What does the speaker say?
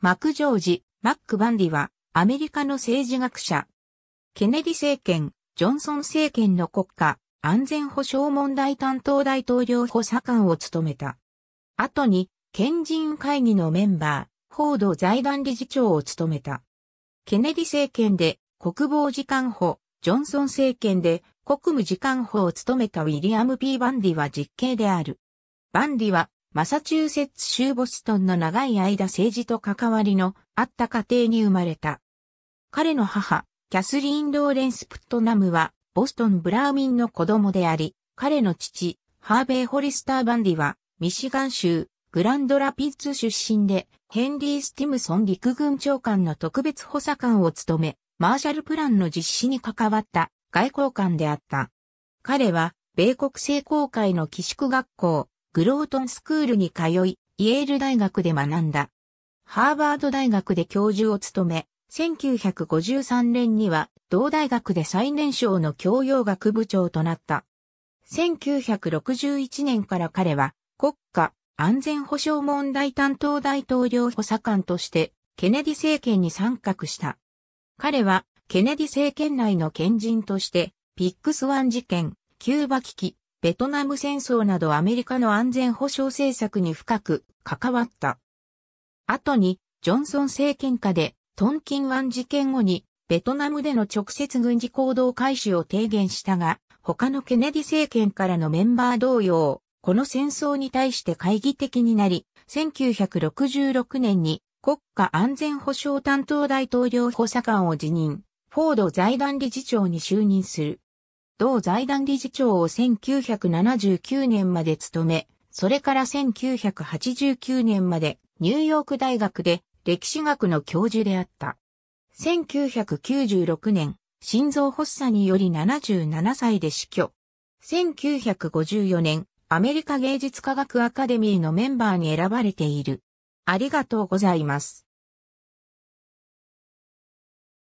マク・ジョージ、マック・バンディは、アメリカの政治学者。ケネディ政権、ジョンソン政権の国家、安全保障問題担当大統領補佐官を務めた。後に、賢人会議のメンバー、報道財団理事長を務めた。ケネディ政権で国防次官補、ジョンソン政権で国務次官補を務めたウィリアム・ P・ バンディは実刑である。バンディはマサチューセッツ州ボストンの長い間政治と関わりのあった家庭に生まれた。彼の母、キャスリーン・ローレンス・プットナムは、ボストン・ブラーミンの子供であり、彼の父、ハーベイ・ホリスター・バンディは、ミシガン州、グランドラピッツ出身で、ヘンリー・スティムソン陸軍長官の特別補佐官を務め、マーシャルプランの実施に関わった外交官であった。彼は、米国政公会の寄宿学校、グロートンスクールに通い、イェール大学で学んだ。ハーバード大学で教授を務め、1953年には同大学で最年少の教養学部長となった。1961年から彼は国家安全保障問題担当大統領補佐官としてケネディ政権に参画した。彼はケネディ政権内の賢人としてピックスワン事件、キューバ危機、ベトナム戦争などアメリカの安全保障政策に深く関わった。後に、ジョンソン政権下で、トンキン湾事件後に、ベトナムでの直接軍事行動開始を提言したが、他のケネディ政権からのメンバー同様、この戦争に対して懐疑的になり、1966年に国家安全保障担当大統領補佐官を辞任、フォード財団理事長に就任する。同財団理事長を1979年まで務め、それから1989年までニューヨーク大学で歴史学の教授であった。1996年、心臓発作により77歳で死去。1954年、アメリカ芸術科学アカデミーのメンバーに選ばれている。ありがとうございます。